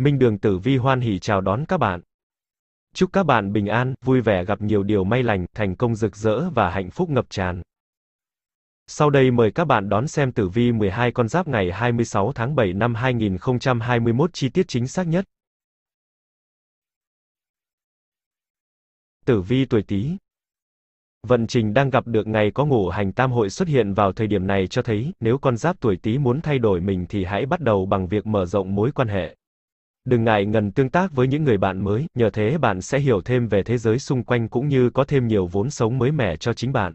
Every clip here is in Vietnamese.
Minh Đường Tử Vi hoan hỉ chào đón các bạn. Chúc các bạn bình an, vui vẻ gặp nhiều điều may lành, thành công rực rỡ và hạnh phúc ngập tràn. Sau đây mời các bạn đón xem tử vi 12 con giáp ngày 26 tháng 7 năm 2021 chi tiết chính xác nhất. Tử vi tuổi Tý. Vận trình đang gặp được ngày có ngũ hành tam hội xuất hiện vào thời điểm này cho thấy, nếu con giáp tuổi Tý muốn thay đổi mình thì hãy bắt đầu bằng việc mở rộng mối quan hệ. Đừng ngại ngần tương tác với những người bạn mới, nhờ thế bạn sẽ hiểu thêm về thế giới xung quanh cũng như có thêm nhiều vốn sống mới mẻ cho chính bạn.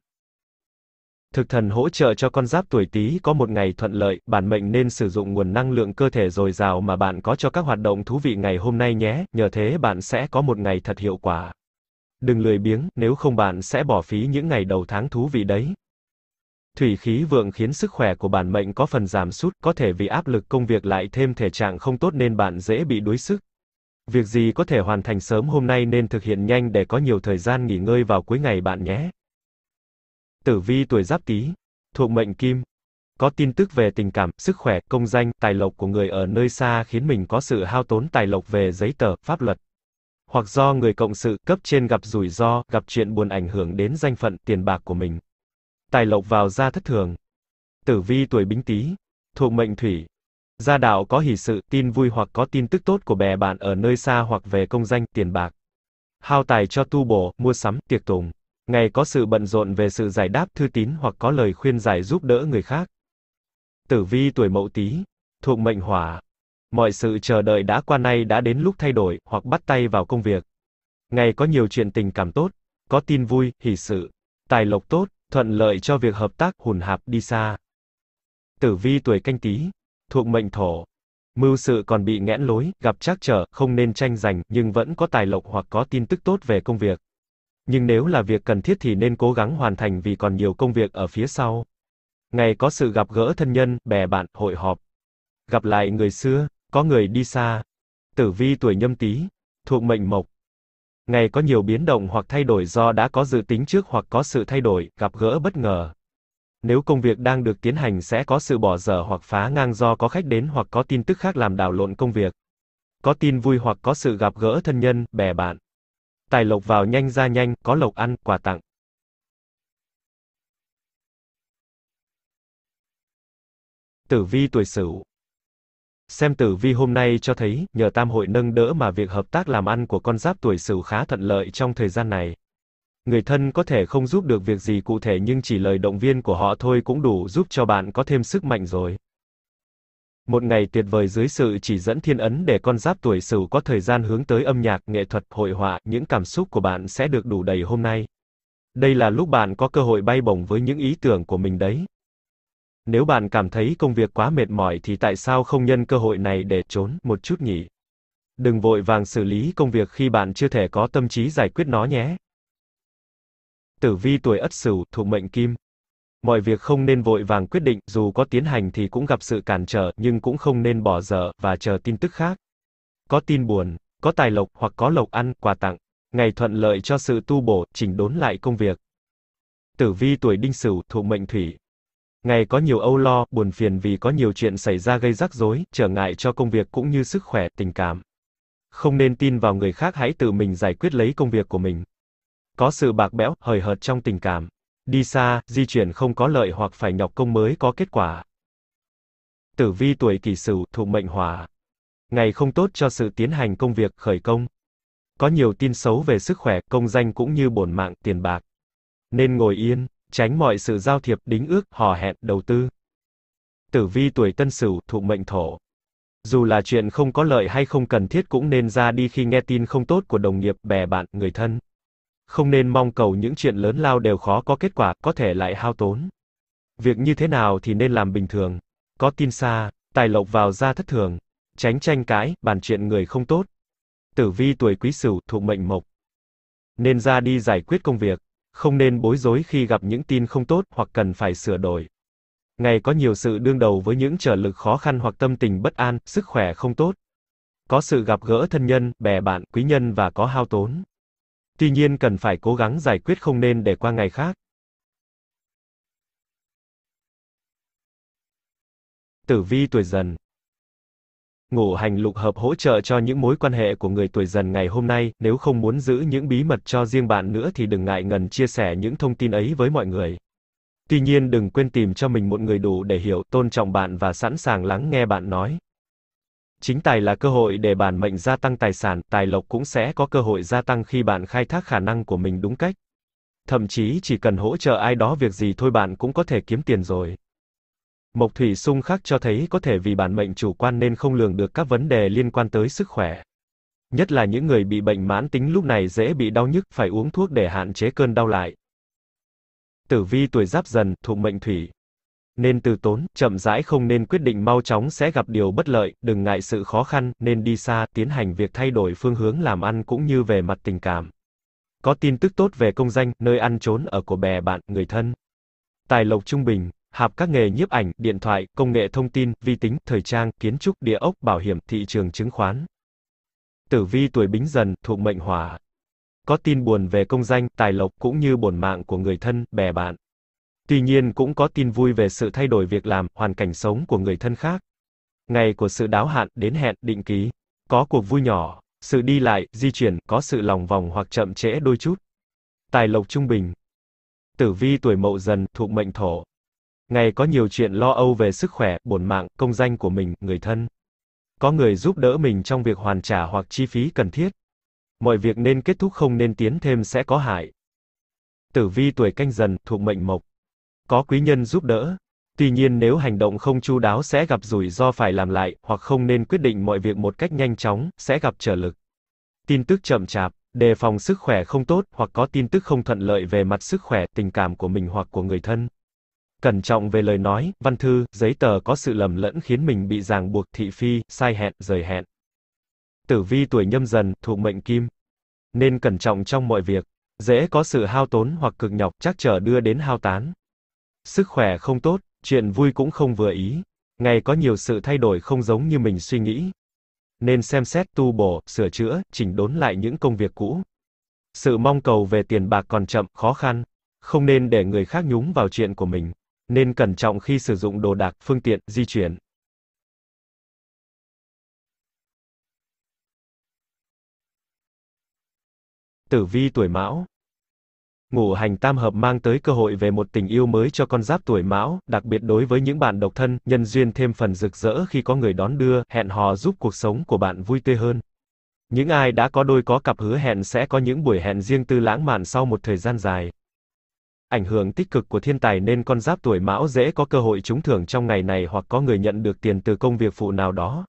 Thực thần hỗ trợ cho con giáp tuổi Tý có một ngày thuận lợi, bản mệnh nên sử dụng nguồn năng lượng cơ thể dồi dào mà bạn có cho các hoạt động thú vị ngày hôm nay nhé, nhờ thế bạn sẽ có một ngày thật hiệu quả. Đừng lười biếng, nếu không bạn sẽ bỏ phí những ngày đầu tháng thú vị đấy. Thủy khí vượng khiến sức khỏe của bản mệnh có phần giảm sút, có thể vì áp lực công việc lại thêm thể trạng không tốt nên bạn dễ bị đuối sức. Việc gì có thể hoàn thành sớm hôm nay nên thực hiện nhanh để có nhiều thời gian nghỉ ngơi vào cuối ngày bạn nhé. Tử vi tuổi Giáp Tý, thuộc mệnh Kim. Có tin tức về tình cảm, sức khỏe, công danh, tài lộc của người ở nơi xa khiến mình có sự hao tốn tài lộc về giấy tờ, pháp luật. Hoặc do người cộng sự, cấp trên gặp rủi ro, gặp chuyện buồn ảnh hưởng đến danh phận, tiền bạc của mình tài lộc vào gia thất thường. Tử vi tuổi bính tý, thuộc mệnh thủy. Gia đạo có hỷ sự, tin vui hoặc có tin tức tốt của bè bạn ở nơi xa hoặc về công danh, tiền bạc. Hao tài cho tu bổ, mua sắm, tiệc tùng. Ngày có sự bận rộn về sự giải đáp thư tín hoặc có lời khuyên giải giúp đỡ người khác. Tử vi tuổi mậu tý, thuộc mệnh hỏa. Mọi sự chờ đợi đã qua nay đã đến lúc thay đổi, hoặc bắt tay vào công việc. Ngày có nhiều chuyện tình cảm tốt, có tin vui, hỷ sự, tài lộc tốt, thuận lợi cho việc hợp tác hùn hạp đi xa. Tử vi tuổi canh tí, thuộc mệnh thổ. Mưu sự còn bị nghẽn lối, gặp trắc trở, không nên tranh giành, nhưng vẫn có tài lộc hoặc có tin tức tốt về công việc. Nhưng nếu là việc cần thiết thì nên cố gắng hoàn thành vì còn nhiều công việc ở phía sau. Ngày có sự gặp gỡ thân nhân, bè bạn, hội họp. Gặp lại người xưa, có người đi xa. Tử vi tuổi nhâm tý, thuộc mệnh mộc. Ngày có nhiều biến động hoặc thay đổi do đã có dự tính trước hoặc có sự thay đổi, gặp gỡ bất ngờ. Nếu công việc đang được tiến hành sẽ có sự bỏ dở hoặc phá ngang do có khách đến hoặc có tin tức khác làm đảo lộn công việc. Có tin vui hoặc có sự gặp gỡ thân nhân, bè bạn. Tài lộc vào nhanh ra nhanh, có lộc ăn, quà tặng. Tử vi tuổi Sửu Xem tử vi hôm nay cho thấy, nhờ tam hội nâng đỡ mà việc hợp tác làm ăn của con giáp tuổi sửu khá thuận lợi trong thời gian này. Người thân có thể không giúp được việc gì cụ thể nhưng chỉ lời động viên của họ thôi cũng đủ giúp cho bạn có thêm sức mạnh rồi. Một ngày tuyệt vời dưới sự chỉ dẫn thiên ấn để con giáp tuổi sửu có thời gian hướng tới âm nhạc, nghệ thuật, hội họa, những cảm xúc của bạn sẽ được đủ đầy hôm nay. Đây là lúc bạn có cơ hội bay bổng với những ý tưởng của mình đấy. Nếu bạn cảm thấy công việc quá mệt mỏi thì tại sao không nhân cơ hội này để trốn một chút nhỉ? Đừng vội vàng xử lý công việc khi bạn chưa thể có tâm trí giải quyết nó nhé. Tử vi tuổi Ất Sửu thuộc mệnh Kim. Mọi việc không nên vội vàng quyết định, dù có tiến hành thì cũng gặp sự cản trở, nhưng cũng không nên bỏ dở và chờ tin tức khác. Có tin buồn, có tài lộc hoặc có lộc ăn, quà tặng, ngày thuận lợi cho sự tu bổ, chỉnh đốn lại công việc. Tử vi tuổi Đinh Sửu thuộc mệnh Thủy, Ngày có nhiều âu lo, buồn phiền vì có nhiều chuyện xảy ra gây rắc rối, trở ngại cho công việc cũng như sức khỏe, tình cảm. Không nên tin vào người khác hãy tự mình giải quyết lấy công việc của mình. Có sự bạc bẽo, hời hợt trong tình cảm. Đi xa, di chuyển không có lợi hoặc phải nhọc công mới có kết quả. Tử vi tuổi kỷ sửu, thuộc mệnh hỏa. Ngày không tốt cho sự tiến hành công việc, khởi công. Có nhiều tin xấu về sức khỏe, công danh cũng như bổn mạng, tiền bạc. Nên ngồi yên, tránh mọi sự giao thiệp, đính ước, hò hẹn, đầu tư. Tử vi tuổi tân sửu, thụ mệnh thổ. Dù là chuyện không có lợi hay không cần thiết cũng nên ra đi khi nghe tin không tốt của đồng nghiệp, bè bạn, người thân. Không nên mong cầu những chuyện lớn lao đều khó có kết quả, có thể lại hao tốn. Việc như thế nào thì nên làm bình thường. Có tin xa, tài lộc vào ra thất thường. Tránh tranh cãi, bàn chuyện người không tốt. Tử vi tuổi quý sửu, thuộc mệnh mộc. Nên ra đi giải quyết công việc không nên bối rối khi gặp những tin không tốt hoặc cần phải sửa đổi. Ngày có nhiều sự đương đầu với những trở lực khó khăn hoặc tâm tình bất an, sức khỏe không tốt. Có sự gặp gỡ thân nhân, bè bạn, quý nhân và có hao tốn. Tuy nhiên cần phải cố gắng giải quyết không nên để qua ngày khác. Tử vi tuổi dần Ngũ hành lục hợp hỗ trợ cho những mối quan hệ của người tuổi dần ngày hôm nay, nếu không muốn giữ những bí mật cho riêng bạn nữa thì đừng ngại ngần chia sẻ những thông tin ấy với mọi người. Tuy nhiên đừng quên tìm cho mình một người đủ để hiểu, tôn trọng bạn và sẵn sàng lắng nghe bạn nói. Chính tài là cơ hội để bản mệnh gia tăng tài sản, tài lộc cũng sẽ có cơ hội gia tăng khi bạn khai thác khả năng của mình đúng cách. Thậm chí chỉ cần hỗ trợ ai đó việc gì thôi bạn cũng có thể kiếm tiền rồi. Mộc Thủy Xung khắc cho thấy có thể vì bản mệnh chủ quan nên không lường được các vấn đề liên quan tới sức khỏe. Nhất là những người bị bệnh mãn tính lúc này dễ bị đau nhức, phải uống thuốc để hạn chế cơn đau lại. Tử vi tuổi giáp dần, thuộc mệnh thủy. Nên từ tốn, chậm rãi không nên quyết định mau chóng sẽ gặp điều bất lợi, đừng ngại sự khó khăn, nên đi xa, tiến hành việc thay đổi phương hướng làm ăn cũng như về mặt tình cảm. Có tin tức tốt về công danh, nơi ăn trốn ở của bè bạn, người thân. Tài lộc trung bình, hạp các nghề nhiếp ảnh, điện thoại, công nghệ thông tin, vi tính, thời trang, kiến trúc, địa ốc, bảo hiểm, thị trường chứng khoán. Tử vi tuổi Bính Dần, thuộc mệnh Hỏa. Có tin buồn về công danh, tài lộc cũng như bổn mạng của người thân, bè bạn. Tuy nhiên cũng có tin vui về sự thay đổi việc làm, hoàn cảnh sống của người thân khác. Ngày của sự đáo hạn, đến hẹn, định ký. Có cuộc vui nhỏ, sự đi lại, di chuyển, có sự lòng vòng hoặc chậm trễ đôi chút. Tài lộc trung bình. Tử vi tuổi mậu dần, thuộc mệnh thổ. Ngày có nhiều chuyện lo âu về sức khỏe, bổn mạng, công danh của mình, người thân. Có người giúp đỡ mình trong việc hoàn trả hoặc chi phí cần thiết. Mọi việc nên kết thúc không nên tiến thêm sẽ có hại. Tử vi tuổi canh dần, thuộc mệnh mộc. Có quý nhân giúp đỡ. Tuy nhiên nếu hành động không chu đáo sẽ gặp rủi ro phải làm lại, hoặc không nên quyết định mọi việc một cách nhanh chóng, sẽ gặp trở lực. Tin tức chậm chạp, đề phòng sức khỏe không tốt, hoặc có tin tức không thuận lợi về mặt sức khỏe, tình cảm của mình hoặc của người thân. Cẩn trọng về lời nói, văn thư, giấy tờ có sự lầm lẫn khiến mình bị ràng buộc thị phi, sai hẹn, rời hẹn. Tử vi tuổi nhâm dần, thuộc mệnh kim. Nên cẩn trọng trong mọi việc. Dễ có sự hao tốn hoặc cực nhọc, chắc trở đưa đến hao tán. Sức khỏe không tốt, chuyện vui cũng không vừa ý. Ngày có nhiều sự thay đổi không giống như mình suy nghĩ. Nên xem xét tu bổ, sửa chữa, chỉnh đốn lại những công việc cũ. Sự mong cầu về tiền bạc còn chậm, khó khăn. Không nên để người khác nhúng vào chuyện của mình nên cẩn trọng khi sử dụng đồ đạc, phương tiện, di chuyển. Tử vi tuổi Mão Ngũ hành tam hợp mang tới cơ hội về một tình yêu mới cho con giáp tuổi Mão, đặc biệt đối với những bạn độc thân, nhân duyên thêm phần rực rỡ khi có người đón đưa, hẹn hò giúp cuộc sống của bạn vui tươi hơn. Những ai đã có đôi có cặp hứa hẹn sẽ có những buổi hẹn riêng tư lãng mạn sau một thời gian dài ảnh hưởng tích cực của thiên tài nên con giáp tuổi mão dễ có cơ hội trúng thưởng trong ngày này hoặc có người nhận được tiền từ công việc phụ nào đó.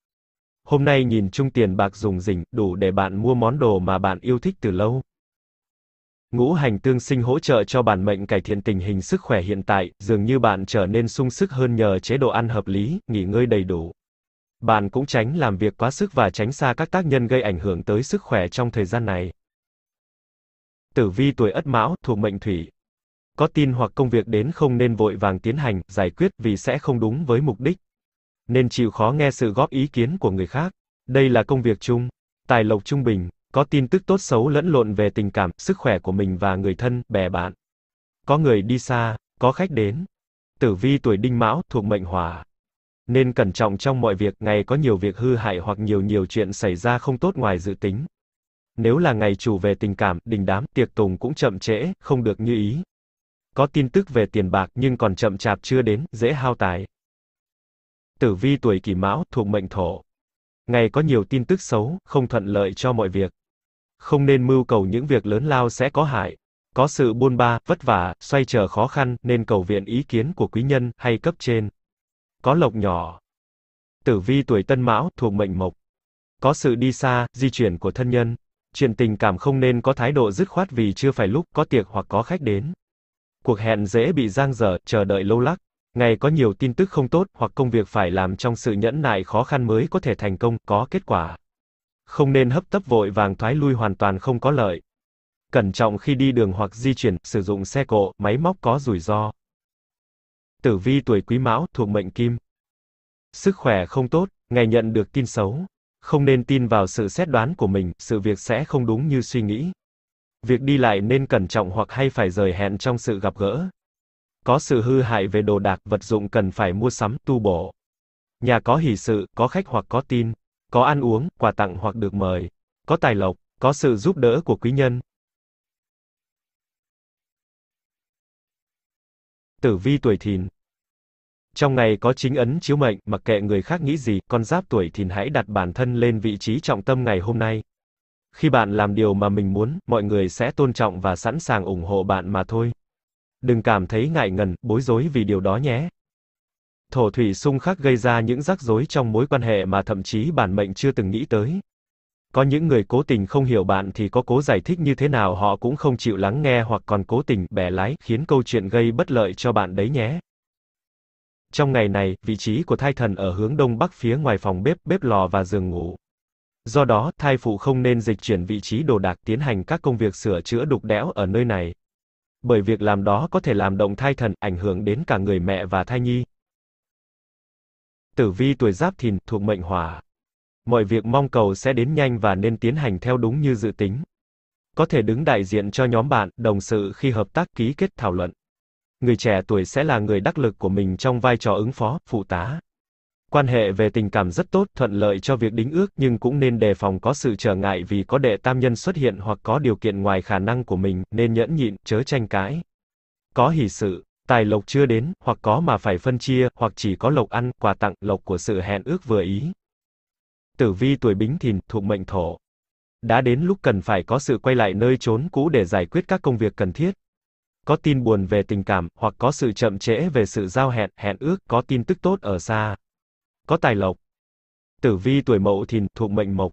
Hôm nay nhìn chung tiền bạc dùng rỉnh, đủ để bạn mua món đồ mà bạn yêu thích từ lâu. Ngũ hành tương sinh hỗ trợ cho bản mệnh cải thiện tình hình sức khỏe hiện tại, dường như bạn trở nên sung sức hơn nhờ chế độ ăn hợp lý, nghỉ ngơi đầy đủ. Bạn cũng tránh làm việc quá sức và tránh xa các tác nhân gây ảnh hưởng tới sức khỏe trong thời gian này. Tử vi tuổi Ất Mão thuộc mệnh Thủy, có tin hoặc công việc đến không nên vội vàng tiến hành, giải quyết vì sẽ không đúng với mục đích. Nên chịu khó nghe sự góp ý kiến của người khác. Đây là công việc chung. Tài lộc trung bình, có tin tức tốt xấu lẫn lộn về tình cảm, sức khỏe của mình và người thân, bè bạn. Có người đi xa, có khách đến. Tử vi tuổi đinh mão thuộc mệnh hỏa. Nên cẩn trọng trong mọi việc, ngày có nhiều việc hư hại hoặc nhiều nhiều chuyện xảy ra không tốt ngoài dự tính. Nếu là ngày chủ về tình cảm, đình đám, tiệc tùng cũng chậm trễ, không được như ý có tin tức về tiền bạc nhưng còn chậm chạp chưa đến, dễ hao tài. Tử vi tuổi kỷ mão, thuộc mệnh thổ. Ngày có nhiều tin tức xấu, không thuận lợi cho mọi việc. Không nên mưu cầu những việc lớn lao sẽ có hại. Có sự buôn ba, vất vả, xoay trở khó khăn, nên cầu viện ý kiến của quý nhân, hay cấp trên. Có lộc nhỏ. Tử vi tuổi tân mão, thuộc mệnh mộc. Có sự đi xa, di chuyển của thân nhân. Chuyện tình cảm không nên có thái độ dứt khoát vì chưa phải lúc, có tiệc hoặc có khách đến cuộc hẹn dễ bị giang dở, chờ đợi lâu lắc. Ngày có nhiều tin tức không tốt hoặc công việc phải làm trong sự nhẫn nại khó khăn mới có thể thành công, có kết quả. Không nên hấp tấp vội vàng thoái lui hoàn toàn không có lợi. Cẩn trọng khi đi đường hoặc di chuyển, sử dụng xe cộ, máy móc có rủi ro. Tử vi tuổi Quý Mão thuộc mệnh Kim. Sức khỏe không tốt, ngày nhận được tin xấu, không nên tin vào sự xét đoán của mình, sự việc sẽ không đúng như suy nghĩ. Việc đi lại nên cẩn trọng hoặc hay phải rời hẹn trong sự gặp gỡ. Có sự hư hại về đồ đạc, vật dụng cần phải mua sắm, tu bổ. Nhà có hỷ sự, có khách hoặc có tin, có ăn uống, quà tặng hoặc được mời, có tài lộc, có sự giúp đỡ của quý nhân. Tử vi tuổi thìn Trong ngày có chính ấn chiếu mệnh, mặc kệ người khác nghĩ gì, con giáp tuổi thìn hãy đặt bản thân lên vị trí trọng tâm ngày hôm nay. Khi bạn làm điều mà mình muốn, mọi người sẽ tôn trọng và sẵn sàng ủng hộ bạn mà thôi. Đừng cảm thấy ngại ngần, bối rối vì điều đó nhé. Thổ thủy xung khắc gây ra những rắc rối trong mối quan hệ mà thậm chí bản mệnh chưa từng nghĩ tới. Có những người cố tình không hiểu bạn thì có cố giải thích như thế nào họ cũng không chịu lắng nghe hoặc còn cố tình bẻ lái, khiến câu chuyện gây bất lợi cho bạn đấy nhé. Trong ngày này, vị trí của thai thần ở hướng đông bắc phía ngoài phòng bếp, bếp lò và giường ngủ. Do đó, thai phụ không nên dịch chuyển vị trí đồ đạc tiến hành các công việc sửa chữa đục đẽo ở nơi này. Bởi việc làm đó có thể làm động thai thần, ảnh hưởng đến cả người mẹ và thai nhi. Tử vi tuổi giáp thìn, thuộc mệnh hỏa. Mọi việc mong cầu sẽ đến nhanh và nên tiến hành theo đúng như dự tính. Có thể đứng đại diện cho nhóm bạn, đồng sự khi hợp tác ký kết thảo luận. Người trẻ tuổi sẽ là người đắc lực của mình trong vai trò ứng phó, phụ tá. Quan hệ về tình cảm rất tốt, thuận lợi cho việc đính ước nhưng cũng nên đề phòng có sự trở ngại vì có đệ tam nhân xuất hiện hoặc có điều kiện ngoài khả năng của mình, nên nhẫn nhịn, chớ tranh cãi. Có hỷ sự, tài lộc chưa đến, hoặc có mà phải phân chia, hoặc chỉ có lộc ăn, quà tặng, lộc của sự hẹn ước vừa ý. Tử vi tuổi bính thìn, thuộc mệnh thổ. Đã đến lúc cần phải có sự quay lại nơi trốn cũ để giải quyết các công việc cần thiết. Có tin buồn về tình cảm, hoặc có sự chậm trễ về sự giao hẹn, hẹn ước, có tin tức tốt ở xa, có tài lộc. Tử vi tuổi mậu thìn, thuộc mệnh mộc.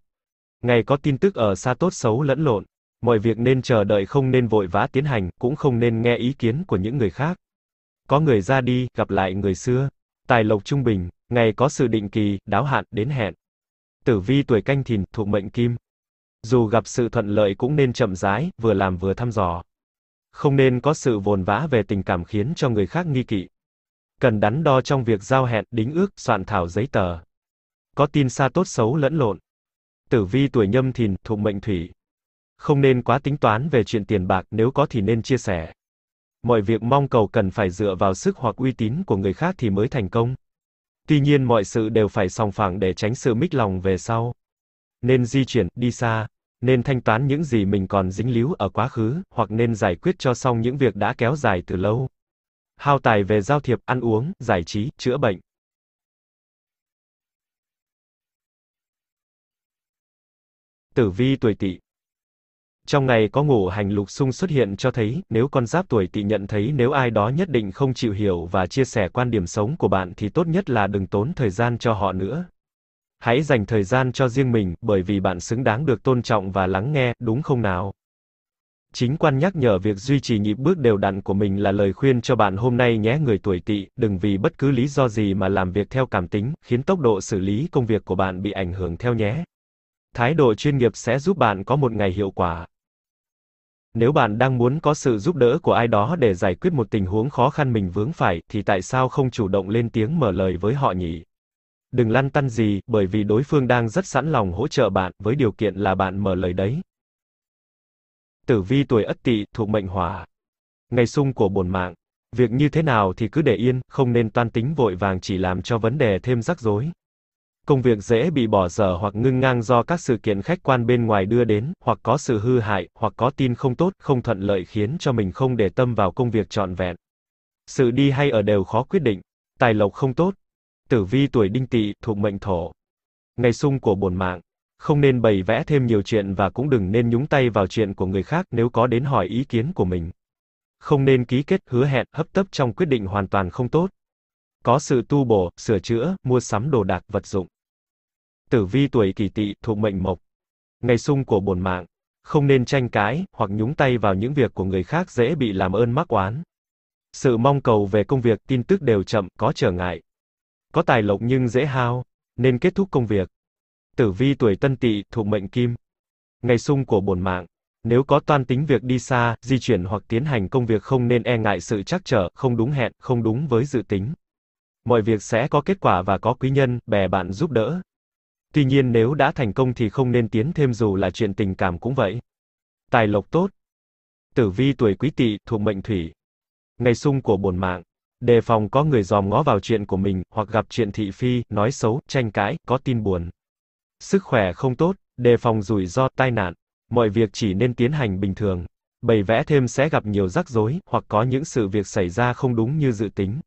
Ngày có tin tức ở xa tốt xấu lẫn lộn, mọi việc nên chờ đợi không nên vội vã tiến hành, cũng không nên nghe ý kiến của những người khác. Có người ra đi, gặp lại người xưa. Tài lộc trung bình, ngày có sự định kỳ, đáo hạn, đến hẹn. Tử vi tuổi canh thìn, thuộc mệnh kim. Dù gặp sự thuận lợi cũng nên chậm rãi, vừa làm vừa thăm dò. Không nên có sự vồn vã về tình cảm khiến cho người khác nghi kỵ cần đắn đo trong việc giao hẹn, đính ước, soạn thảo giấy tờ. Có tin xa tốt xấu lẫn lộn. Tử vi tuổi nhâm thìn, thuộc mệnh thủy. Không nên quá tính toán về chuyện tiền bạc, nếu có thì nên chia sẻ. Mọi việc mong cầu cần phải dựa vào sức hoặc uy tín của người khác thì mới thành công. Tuy nhiên mọi sự đều phải sòng phẳng để tránh sự mích lòng về sau. Nên di chuyển, đi xa, nên thanh toán những gì mình còn dính líu ở quá khứ, hoặc nên giải quyết cho xong những việc đã kéo dài từ lâu hao tài về giao thiệp, ăn uống, giải trí, chữa bệnh. Tử vi tuổi tỵ trong ngày có ngủ hành lục xung xuất hiện cho thấy, nếu con giáp tuổi tỵ nhận thấy nếu ai đó nhất định không chịu hiểu và chia sẻ quan điểm sống của bạn thì tốt nhất là đừng tốn thời gian cho họ nữa. Hãy dành thời gian cho riêng mình, bởi vì bạn xứng đáng được tôn trọng và lắng nghe, đúng không nào? Chính quan nhắc nhở việc duy trì nhịp bước đều đặn của mình là lời khuyên cho bạn hôm nay nhé người tuổi tỵ, đừng vì bất cứ lý do gì mà làm việc theo cảm tính, khiến tốc độ xử lý công việc của bạn bị ảnh hưởng theo nhé. Thái độ chuyên nghiệp sẽ giúp bạn có một ngày hiệu quả. Nếu bạn đang muốn có sự giúp đỡ của ai đó để giải quyết một tình huống khó khăn mình vướng phải, thì tại sao không chủ động lên tiếng mở lời với họ nhỉ? Đừng lăn tăn gì, bởi vì đối phương đang rất sẵn lòng hỗ trợ bạn, với điều kiện là bạn mở lời đấy tử vi tuổi ất tỵ thuộc mệnh hỏa. Ngày xung của bổn mạng. Việc như thế nào thì cứ để yên, không nên toan tính vội vàng chỉ làm cho vấn đề thêm rắc rối. Công việc dễ bị bỏ dở hoặc ngưng ngang do các sự kiện khách quan bên ngoài đưa đến, hoặc có sự hư hại, hoặc có tin không tốt, không thuận lợi khiến cho mình không để tâm vào công việc trọn vẹn. Sự đi hay ở đều khó quyết định, tài lộc không tốt. Tử vi tuổi đinh tỵ thuộc mệnh thổ. Ngày xung của bổn mạng không nên bày vẽ thêm nhiều chuyện và cũng đừng nên nhúng tay vào chuyện của người khác nếu có đến hỏi ý kiến của mình. Không nên ký kết, hứa hẹn, hấp tấp trong quyết định hoàn toàn không tốt. Có sự tu bổ, sửa chữa, mua sắm đồ đạc vật dụng. Tử vi tuổi kỷ tỵ thuộc mệnh mộc. Ngày xung của bổn mạng. Không nên tranh cãi, hoặc nhúng tay vào những việc của người khác dễ bị làm ơn mắc oán. Sự mong cầu về công việc, tin tức đều chậm, có trở ngại. Có tài lộc nhưng dễ hao, nên kết thúc công việc. Tử vi tuổi Tân Tỵ thuộc mệnh Kim. Ngày xung của bổn mạng. Nếu có toan tính việc đi xa, di chuyển hoặc tiến hành công việc không nên e ngại sự trắc trở, không đúng hẹn, không đúng với dự tính. Mọi việc sẽ có kết quả và có quý nhân, bè bạn giúp đỡ. Tuy nhiên nếu đã thành công thì không nên tiến thêm dù là chuyện tình cảm cũng vậy. Tài lộc tốt. Tử vi tuổi Quý Tỵ thuộc mệnh Thủy. Ngày xung của bổn mạng. Đề phòng có người dòm ngó vào chuyện của mình, hoặc gặp chuyện thị phi, nói xấu, tranh cãi, có tin buồn. Sức khỏe không tốt, đề phòng rủi ro tai nạn, mọi việc chỉ nên tiến hành bình thường. Bày vẽ thêm sẽ gặp nhiều rắc rối hoặc có những sự việc xảy ra không đúng như dự tính.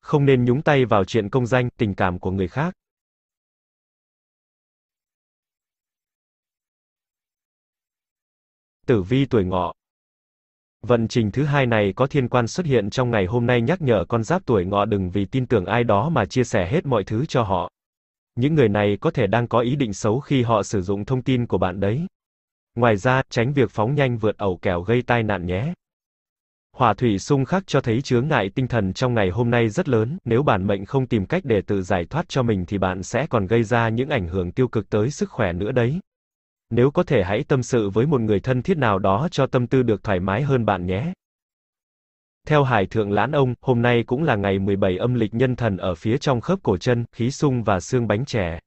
Không nên nhúng tay vào chuyện công danh, tình cảm của người khác. Tử vi tuổi ngọ Vận trình thứ hai này có thiên quan xuất hiện trong ngày hôm nay nhắc nhở con giáp tuổi ngọ đừng vì tin tưởng ai đó mà chia sẻ hết mọi thứ cho họ những người này có thể đang có ý định xấu khi họ sử dụng thông tin của bạn đấy. Ngoài ra, tránh việc phóng nhanh vượt ẩu kẻo gây tai nạn nhé. Hỏa thủy xung khắc cho thấy chướng ngại tinh thần trong ngày hôm nay rất lớn, nếu bản mệnh không tìm cách để tự giải thoát cho mình thì bạn sẽ còn gây ra những ảnh hưởng tiêu cực tới sức khỏe nữa đấy. Nếu có thể hãy tâm sự với một người thân thiết nào đó cho tâm tư được thoải mái hơn bạn nhé. Theo Hải Thượng Lãn Ông, hôm nay cũng là ngày 17 âm lịch nhân thần ở phía trong khớp cổ chân, khí sung và xương bánh trẻ.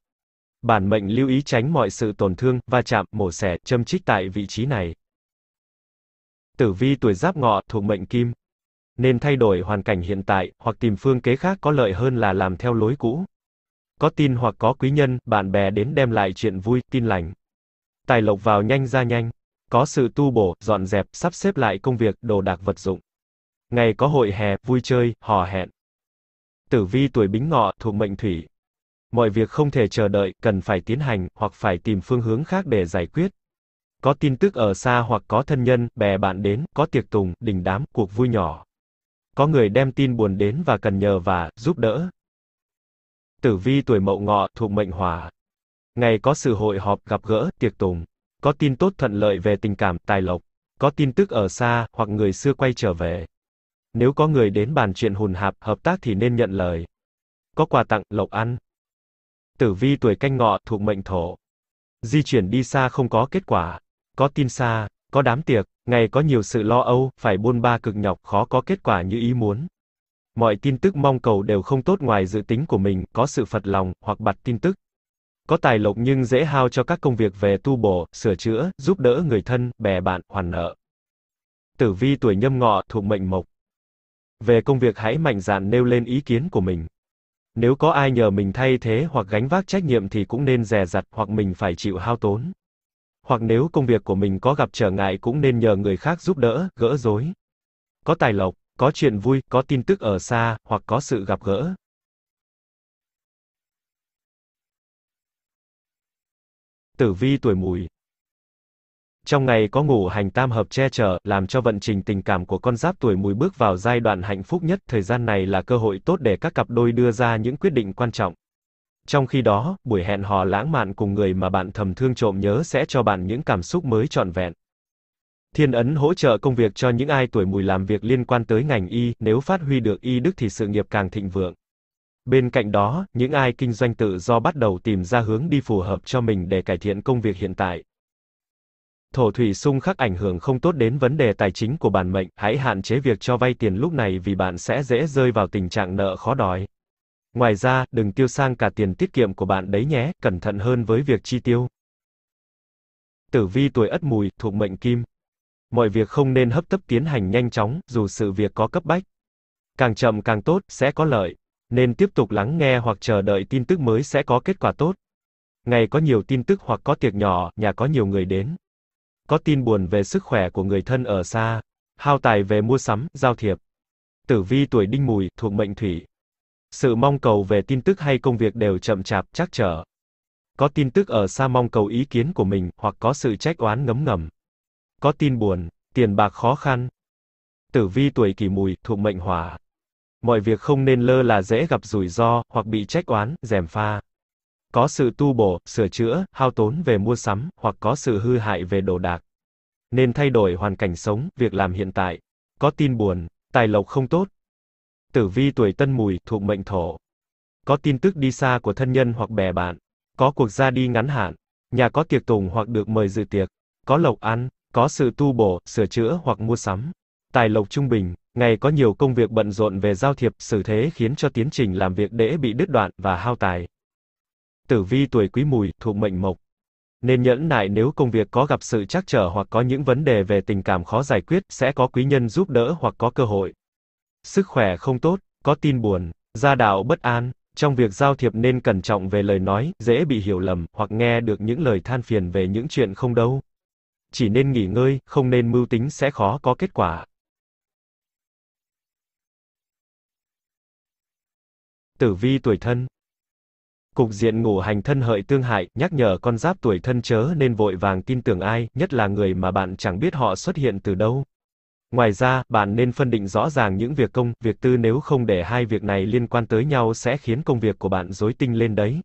Bản mệnh lưu ý tránh mọi sự tổn thương, va chạm, mổ xẻ, châm chích tại vị trí này. Tử vi tuổi giáp ngọ thuộc mệnh kim. Nên thay đổi hoàn cảnh hiện tại, hoặc tìm phương kế khác có lợi hơn là làm theo lối cũ. Có tin hoặc có quý nhân, bạn bè đến đem lại chuyện vui, tin lành. Tài lộc vào nhanh ra nhanh. Có sự tu bổ, dọn dẹp, sắp xếp lại công việc, đồ đạc vật dụng. Ngày có hội hè, vui chơi, hò hẹn. Tử vi tuổi Bính Ngọ thuộc mệnh Thủy. Mọi việc không thể chờ đợi, cần phải tiến hành hoặc phải tìm phương hướng khác để giải quyết. Có tin tức ở xa hoặc có thân nhân, bè bạn đến, có tiệc tùng, đình đám, cuộc vui nhỏ. Có người đem tin buồn đến và cần nhờ và giúp đỡ. Tử vi tuổi Mậu Ngọ thuộc mệnh Hỏa. Ngày có sự hội họp, gặp gỡ, tiệc tùng. Có tin tốt thuận lợi về tình cảm, tài lộc. Có tin tức ở xa hoặc người xưa quay trở về. Nếu có người đến bàn chuyện hùn hạp, hợp tác thì nên nhận lời. Có quà tặng, lộc ăn. Tử vi tuổi canh ngọ, thuộc mệnh thổ. Di chuyển đi xa không có kết quả. Có tin xa, có đám tiệc, ngày có nhiều sự lo âu, phải buôn ba cực nhọc khó có kết quả như ý muốn. Mọi tin tức mong cầu đều không tốt ngoài dự tính của mình, có sự phật lòng, hoặc bật tin tức. Có tài lộc nhưng dễ hao cho các công việc về tu bổ, sửa chữa, giúp đỡ người thân, bè bạn, hoàn nợ. Tử vi tuổi nhâm ngọ, thuộc mệnh mộc. Về công việc hãy mạnh dạn nêu lên ý kiến của mình. Nếu có ai nhờ mình thay thế hoặc gánh vác trách nhiệm thì cũng nên dè dặt hoặc mình phải chịu hao tốn. Hoặc nếu công việc của mình có gặp trở ngại cũng nên nhờ người khác giúp đỡ, gỡ rối. Có tài lộc, có chuyện vui, có tin tức ở xa, hoặc có sự gặp gỡ. Tử vi tuổi mùi trong ngày có ngũ hành tam hợp che chở, làm cho vận trình tình cảm của con giáp tuổi mùi bước vào giai đoạn hạnh phúc nhất, thời gian này là cơ hội tốt để các cặp đôi đưa ra những quyết định quan trọng. Trong khi đó, buổi hẹn hò lãng mạn cùng người mà bạn thầm thương trộm nhớ sẽ cho bạn những cảm xúc mới trọn vẹn. Thiên ấn hỗ trợ công việc cho những ai tuổi mùi làm việc liên quan tới ngành y, nếu phát huy được y đức thì sự nghiệp càng thịnh vượng. Bên cạnh đó, những ai kinh doanh tự do bắt đầu tìm ra hướng đi phù hợp cho mình để cải thiện công việc hiện tại. Thổ thủy xung khắc ảnh hưởng không tốt đến vấn đề tài chính của bản mệnh, hãy hạn chế việc cho vay tiền lúc này vì bạn sẽ dễ rơi vào tình trạng nợ khó đòi. Ngoài ra, đừng tiêu sang cả tiền tiết kiệm của bạn đấy nhé, cẩn thận hơn với việc chi tiêu. Tử vi tuổi Ất Mùi, thuộc mệnh Kim. Mọi việc không nên hấp tấp tiến hành nhanh chóng, dù sự việc có cấp bách. Càng chậm càng tốt, sẽ có lợi. Nên tiếp tục lắng nghe hoặc chờ đợi tin tức mới sẽ có kết quả tốt. Ngày có nhiều tin tức hoặc có tiệc nhỏ, nhà có nhiều người đến có tin buồn về sức khỏe của người thân ở xa, hao tài về mua sắm, giao thiệp. Tử vi tuổi đinh mùi, thuộc mệnh thủy. Sự mong cầu về tin tức hay công việc đều chậm chạp, chắc trở. Có tin tức ở xa mong cầu ý kiến của mình, hoặc có sự trách oán ngấm ngầm. Có tin buồn, tiền bạc khó khăn. Tử vi tuổi kỷ mùi, thuộc mệnh hỏa. Mọi việc không nên lơ là dễ gặp rủi ro, hoặc bị trách oán, dèm pha có sự tu bổ, sửa chữa, hao tốn về mua sắm, hoặc có sự hư hại về đồ đạc. Nên thay đổi hoàn cảnh sống, việc làm hiện tại. Có tin buồn, tài lộc không tốt. Tử vi tuổi tân mùi, thuộc mệnh thổ. Có tin tức đi xa của thân nhân hoặc bè bạn. Có cuộc ra đi ngắn hạn. Nhà có tiệc tùng hoặc được mời dự tiệc. Có lộc ăn, có sự tu bổ, sửa chữa hoặc mua sắm. Tài lộc trung bình, ngày có nhiều công việc bận rộn về giao thiệp, xử thế khiến cho tiến trình làm việc đễ bị đứt đoạn và hao tài tử vi tuổi quý mùi, thuộc mệnh mộc. Nên nhẫn nại nếu công việc có gặp sự trắc trở hoặc có những vấn đề về tình cảm khó giải quyết, sẽ có quý nhân giúp đỡ hoặc có cơ hội. Sức khỏe không tốt, có tin buồn, gia đạo bất an, trong việc giao thiệp nên cẩn trọng về lời nói, dễ bị hiểu lầm, hoặc nghe được những lời than phiền về những chuyện không đâu. Chỉ nên nghỉ ngơi, không nên mưu tính sẽ khó có kết quả. Tử vi tuổi thân Cục diện ngủ hành thân hợi tương hại, nhắc nhở con giáp tuổi thân chớ nên vội vàng tin tưởng ai, nhất là người mà bạn chẳng biết họ xuất hiện từ đâu. Ngoài ra, bạn nên phân định rõ ràng những việc công, việc tư nếu không để hai việc này liên quan tới nhau sẽ khiến công việc của bạn rối tinh lên đấy.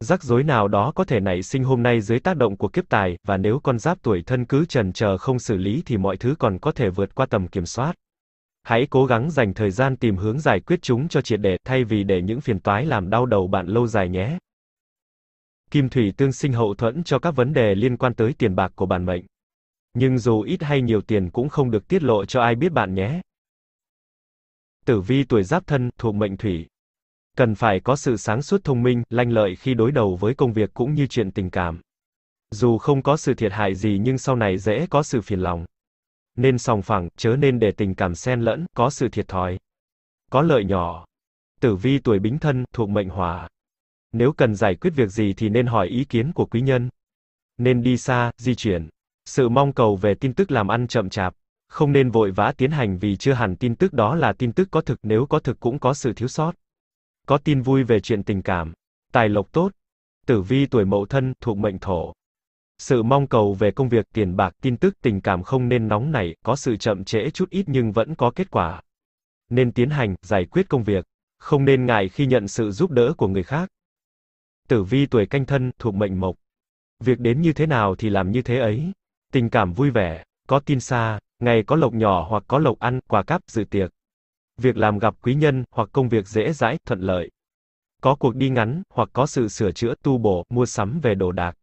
Rắc rối nào đó có thể nảy sinh hôm nay dưới tác động của kiếp tài, và nếu con giáp tuổi thân cứ trần chờ không xử lý thì mọi thứ còn có thể vượt qua tầm kiểm soát hãy cố gắng dành thời gian tìm hướng giải quyết chúng cho triệt để thay vì để những phiền toái làm đau đầu bạn lâu dài nhé. Kim thủy tương sinh hậu thuẫn cho các vấn đề liên quan tới tiền bạc của bản mệnh. Nhưng dù ít hay nhiều tiền cũng không được tiết lộ cho ai biết bạn nhé. Tử vi tuổi giáp thân thuộc mệnh thủy. Cần phải có sự sáng suốt thông minh, lanh lợi khi đối đầu với công việc cũng như chuyện tình cảm. Dù không có sự thiệt hại gì nhưng sau này dễ có sự phiền lòng nên sòng phẳng, chớ nên để tình cảm xen lẫn, có sự thiệt thòi. Có lợi nhỏ. Tử vi tuổi bính thân, thuộc mệnh hỏa. Nếu cần giải quyết việc gì thì nên hỏi ý kiến của quý nhân. Nên đi xa, di chuyển. Sự mong cầu về tin tức làm ăn chậm chạp. Không nên vội vã tiến hành vì chưa hẳn tin tức đó là tin tức có thực, nếu có thực cũng có sự thiếu sót. Có tin vui về chuyện tình cảm. Tài lộc tốt. Tử vi tuổi mậu thân, thuộc mệnh thổ. Sự mong cầu về công việc, tiền bạc, tin tức, tình cảm không nên nóng nảy, có sự chậm trễ chút ít nhưng vẫn có kết quả. Nên tiến hành, giải quyết công việc. Không nên ngại khi nhận sự giúp đỡ của người khác. Tử vi tuổi canh thân, thuộc mệnh mộc. Việc đến như thế nào thì làm như thế ấy. Tình cảm vui vẻ, có tin xa, ngày có lộc nhỏ hoặc có lộc ăn, quà cáp, dự tiệc. Việc làm gặp quý nhân, hoặc công việc dễ dãi, thuận lợi. Có cuộc đi ngắn, hoặc có sự sửa chữa, tu bổ, mua sắm về đồ đạc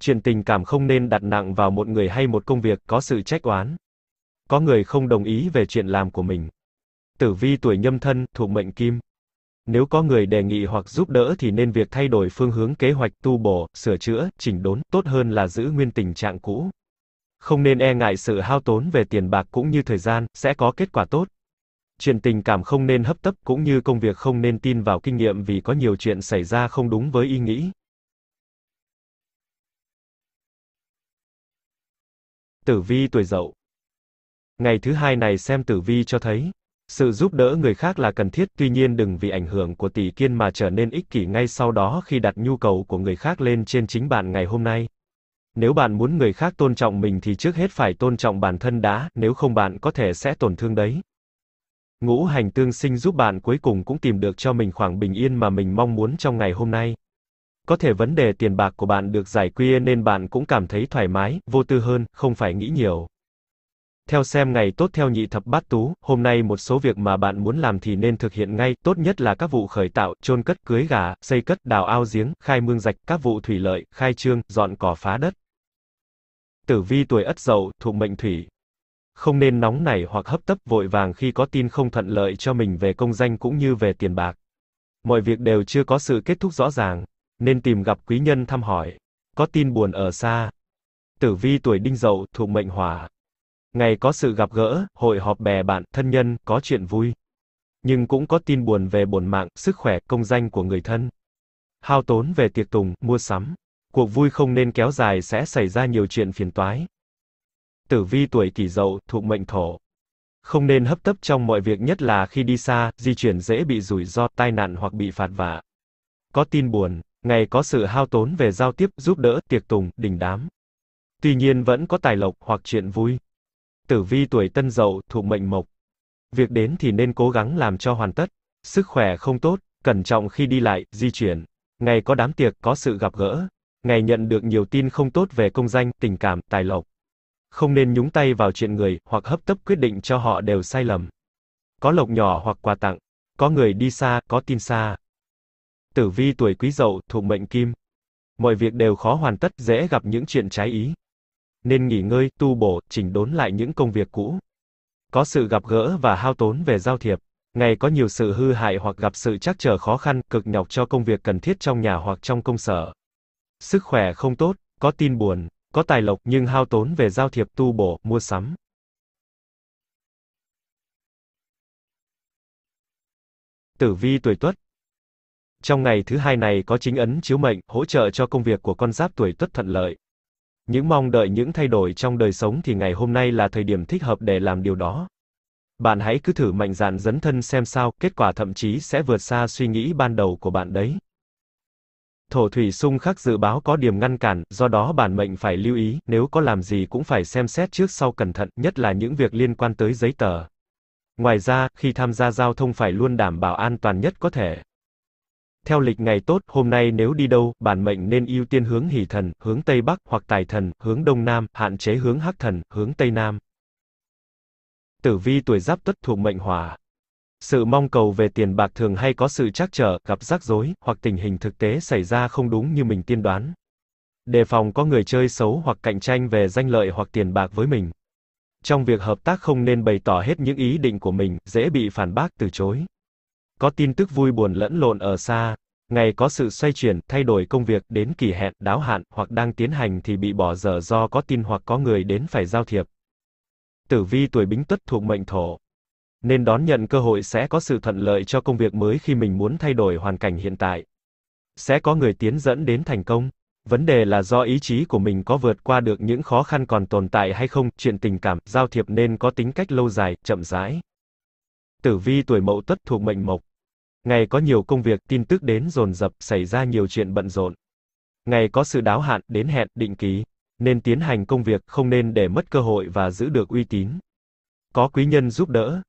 chuyện tình cảm không nên đặt nặng vào một người hay một công việc, có sự trách oán. Có người không đồng ý về chuyện làm của mình. Tử vi tuổi nhâm thân, thuộc mệnh kim. Nếu có người đề nghị hoặc giúp đỡ thì nên việc thay đổi phương hướng kế hoạch tu bổ, sửa chữa, chỉnh đốn, tốt hơn là giữ nguyên tình trạng cũ. Không nên e ngại sự hao tốn về tiền bạc cũng như thời gian, sẽ có kết quả tốt. Chuyện tình cảm không nên hấp tấp cũng như công việc không nên tin vào kinh nghiệm vì có nhiều chuyện xảy ra không đúng với ý nghĩ. Tử vi tuổi dậu. Ngày thứ hai này xem tử vi cho thấy, sự giúp đỡ người khác là cần thiết, tuy nhiên đừng vì ảnh hưởng của tỷ kiên mà trở nên ích kỷ ngay sau đó khi đặt nhu cầu của người khác lên trên chính bạn ngày hôm nay. Nếu bạn muốn người khác tôn trọng mình thì trước hết phải tôn trọng bản thân đã, nếu không bạn có thể sẽ tổn thương đấy. Ngũ hành tương sinh giúp bạn cuối cùng cũng tìm được cho mình khoảng bình yên mà mình mong muốn trong ngày hôm nay. Có thể vấn đề tiền bạc của bạn được giải quyết nên bạn cũng cảm thấy thoải mái, vô tư hơn, không phải nghĩ nhiều. Theo xem ngày tốt theo nhị thập bát tú, hôm nay một số việc mà bạn muốn làm thì nên thực hiện ngay, tốt nhất là các vụ khởi tạo, chôn cất, cưới gà, xây cất, đào ao giếng, khai mương rạch, các vụ thủy lợi, khai trương, dọn cỏ phá đất. Tử vi tuổi Ất Dậu, thuộc mệnh thủy. Không nên nóng nảy hoặc hấp tấp vội vàng khi có tin không thuận lợi cho mình về công danh cũng như về tiền bạc. Mọi việc đều chưa có sự kết thúc rõ ràng nên tìm gặp quý nhân thăm hỏi. Có tin buồn ở xa. Tử vi tuổi đinh dậu thuộc mệnh hỏa. Ngày có sự gặp gỡ, hội họp bè bạn, thân nhân, có chuyện vui. Nhưng cũng có tin buồn về bổn mạng, sức khỏe, công danh của người thân. Hao tốn về tiệc tùng, mua sắm. Cuộc vui không nên kéo dài sẽ xảy ra nhiều chuyện phiền toái. Tử vi tuổi kỷ dậu thuộc mệnh thổ. Không nên hấp tấp trong mọi việc nhất là khi đi xa, di chuyển dễ bị rủi ro, tai nạn hoặc bị phạt vạ. Có tin buồn, ngày có sự hao tốn về giao tiếp, giúp đỡ, tiệc tùng, đình đám. Tuy nhiên vẫn có tài lộc hoặc chuyện vui. Tử vi tuổi tân dậu, thuộc mệnh mộc. Việc đến thì nên cố gắng làm cho hoàn tất. Sức khỏe không tốt, cẩn trọng khi đi lại, di chuyển. Ngày có đám tiệc, có sự gặp gỡ. Ngày nhận được nhiều tin không tốt về công danh, tình cảm, tài lộc. Không nên nhúng tay vào chuyện người, hoặc hấp tấp quyết định cho họ đều sai lầm. Có lộc nhỏ hoặc quà tặng. Có người đi xa, có tin xa. Tử vi tuổi quý dậu, thuộc mệnh kim. Mọi việc đều khó hoàn tất, dễ gặp những chuyện trái ý. Nên nghỉ ngơi, tu bổ, chỉnh đốn lại những công việc cũ. Có sự gặp gỡ và hao tốn về giao thiệp. Ngày có nhiều sự hư hại hoặc gặp sự trắc trở khó khăn, cực nhọc cho công việc cần thiết trong nhà hoặc trong công sở. Sức khỏe không tốt, có tin buồn, có tài lộc nhưng hao tốn về giao thiệp tu bổ, mua sắm. Tử vi tuổi Tuất, trong ngày thứ hai này có chính ấn chiếu mệnh, hỗ trợ cho công việc của con giáp tuổi tuất thuận lợi. Những mong đợi những thay đổi trong đời sống thì ngày hôm nay là thời điểm thích hợp để làm điều đó. Bạn hãy cứ thử mạnh dạn dấn thân xem sao, kết quả thậm chí sẽ vượt xa suy nghĩ ban đầu của bạn đấy. Thổ thủy xung khắc dự báo có điểm ngăn cản, do đó bản mệnh phải lưu ý, nếu có làm gì cũng phải xem xét trước sau cẩn thận, nhất là những việc liên quan tới giấy tờ. Ngoài ra, khi tham gia giao thông phải luôn đảm bảo an toàn nhất có thể. Theo lịch ngày tốt, hôm nay nếu đi đâu, bản mệnh nên ưu tiên hướng hỷ thần, hướng Tây Bắc, hoặc tài thần, hướng Đông Nam, hạn chế hướng hắc thần, hướng Tây Nam. Tử vi tuổi giáp tuất thuộc mệnh hỏa. Sự mong cầu về tiền bạc thường hay có sự trắc trở, gặp rắc rối, hoặc tình hình thực tế xảy ra không đúng như mình tiên đoán. Đề phòng có người chơi xấu hoặc cạnh tranh về danh lợi hoặc tiền bạc với mình. Trong việc hợp tác không nên bày tỏ hết những ý định của mình, dễ bị phản bác từ chối có tin tức vui buồn lẫn lộn ở xa, ngày có sự xoay chuyển, thay đổi công việc, đến kỳ hẹn, đáo hạn, hoặc đang tiến hành thì bị bỏ dở do có tin hoặc có người đến phải giao thiệp. Tử vi tuổi bính tuất thuộc mệnh thổ. Nên đón nhận cơ hội sẽ có sự thuận lợi cho công việc mới khi mình muốn thay đổi hoàn cảnh hiện tại. Sẽ có người tiến dẫn đến thành công. Vấn đề là do ý chí của mình có vượt qua được những khó khăn còn tồn tại hay không, chuyện tình cảm, giao thiệp nên có tính cách lâu dài, chậm rãi. Tử vi tuổi mậu tuất thuộc mệnh mộc. Ngày có nhiều công việc, tin tức đến dồn dập, xảy ra nhiều chuyện bận rộn. Ngày có sự đáo hạn, đến hẹn, định ký. Nên tiến hành công việc, không nên để mất cơ hội và giữ được uy tín. Có quý nhân giúp đỡ.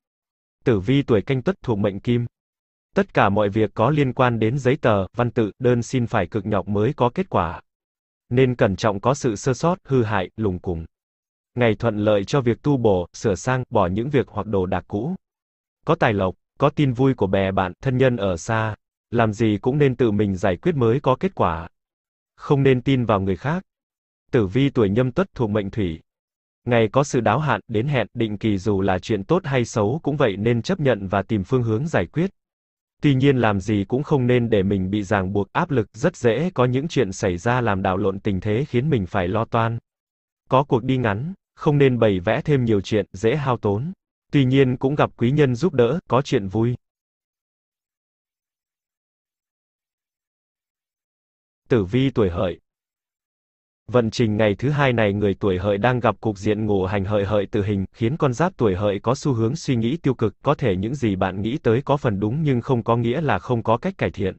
Tử vi tuổi canh tuất thuộc mệnh kim. Tất cả mọi việc có liên quan đến giấy tờ, văn tự, đơn xin phải cực nhọc mới có kết quả. Nên cẩn trọng có sự sơ sót, hư hại, lùng cùng. Ngày thuận lợi cho việc tu bổ, sửa sang, bỏ những việc hoặc đồ đạc cũ có tài lộc, có tin vui của bè bạn, thân nhân ở xa, làm gì cũng nên tự mình giải quyết mới có kết quả. Không nên tin vào người khác. Tử vi tuổi nhâm tuất thuộc mệnh thủy. Ngày có sự đáo hạn, đến hẹn, định kỳ dù là chuyện tốt hay xấu cũng vậy nên chấp nhận và tìm phương hướng giải quyết. Tuy nhiên làm gì cũng không nên để mình bị ràng buộc áp lực, rất dễ có những chuyện xảy ra làm đảo lộn tình thế khiến mình phải lo toan. Có cuộc đi ngắn, không nên bày vẽ thêm nhiều chuyện, dễ hao tốn. Tuy nhiên cũng gặp quý nhân giúp đỡ, có chuyện vui. Tử vi tuổi hợi Vận trình ngày thứ hai này người tuổi hợi đang gặp cục diện ngộ hành hợi hợi tử hình, khiến con giáp tuổi hợi có xu hướng suy nghĩ tiêu cực, có thể những gì bạn nghĩ tới có phần đúng nhưng không có nghĩa là không có cách cải thiện.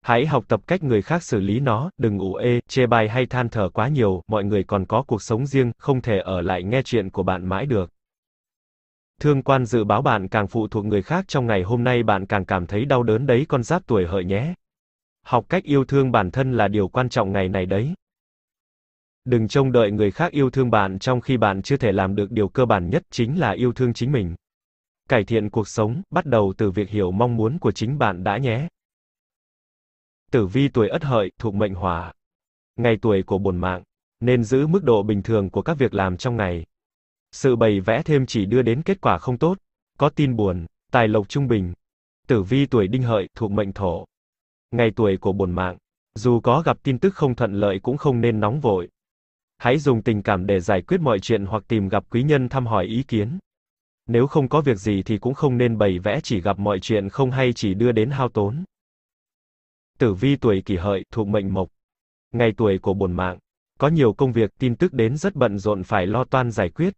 Hãy học tập cách người khác xử lý nó, đừng ủ ê, chê bai hay than thở quá nhiều, mọi người còn có cuộc sống riêng, không thể ở lại nghe chuyện của bạn mãi được. Thương quan dự báo bạn càng phụ thuộc người khác trong ngày hôm nay bạn càng cảm thấy đau đớn đấy con giáp tuổi hợi nhé. Học cách yêu thương bản thân là điều quan trọng ngày này đấy. Đừng trông đợi người khác yêu thương bạn trong khi bạn chưa thể làm được điều cơ bản nhất chính là yêu thương chính mình. Cải thiện cuộc sống bắt đầu từ việc hiểu mong muốn của chính bạn đã nhé. Tử vi tuổi Ất Hợi thuộc mệnh Hỏa. Ngày tuổi của bổn mạng nên giữ mức độ bình thường của các việc làm trong ngày. Sự bày vẽ thêm chỉ đưa đến kết quả không tốt. Có tin buồn, tài lộc trung bình. Tử vi tuổi đinh hợi, thuộc mệnh thổ. Ngày tuổi của bổn mạng. Dù có gặp tin tức không thuận lợi cũng không nên nóng vội. Hãy dùng tình cảm để giải quyết mọi chuyện hoặc tìm gặp quý nhân thăm hỏi ý kiến. Nếu không có việc gì thì cũng không nên bày vẽ chỉ gặp mọi chuyện không hay chỉ đưa đến hao tốn. Tử vi tuổi kỷ hợi, thuộc mệnh mộc. Ngày tuổi của bổn mạng. Có nhiều công việc, tin tức đến rất bận rộn phải lo toan giải quyết.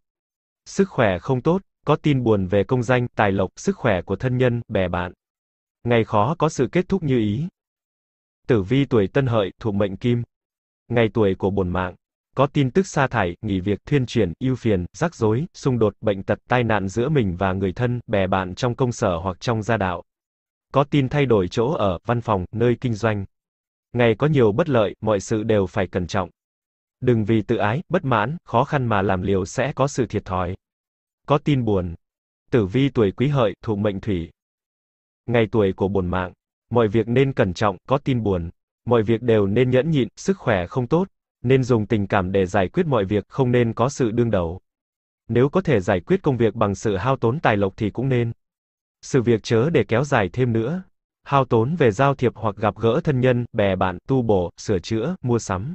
Sức khỏe không tốt, có tin buồn về công danh, tài lộc, sức khỏe của thân nhân, bè bạn. Ngày khó có sự kết thúc như ý. Tử vi tuổi Tân Hợi, thuộc mệnh Kim. Ngày tuổi của bổn mạng có tin tức sa thải, nghỉ việc, thuyên chuyển, ưu phiền, rắc rối, xung đột, bệnh tật, tai nạn giữa mình và người thân, bè bạn trong công sở hoặc trong gia đạo. Có tin thay đổi chỗ ở, văn phòng, nơi kinh doanh. Ngày có nhiều bất lợi, mọi sự đều phải cẩn trọng. Đừng vì tự ái, bất mãn, khó khăn mà làm liều sẽ có sự thiệt thòi. Có tin buồn. Tử vi tuổi quý hợi, thuộc mệnh thủy. Ngày tuổi của bổn mạng. Mọi việc nên cẩn trọng, có tin buồn. Mọi việc đều nên nhẫn nhịn, sức khỏe không tốt. Nên dùng tình cảm để giải quyết mọi việc, không nên có sự đương đầu. Nếu có thể giải quyết công việc bằng sự hao tốn tài lộc thì cũng nên. Sự việc chớ để kéo dài thêm nữa. Hao tốn về giao thiệp hoặc gặp gỡ thân nhân, bè bạn, tu bổ, sửa chữa, mua sắm.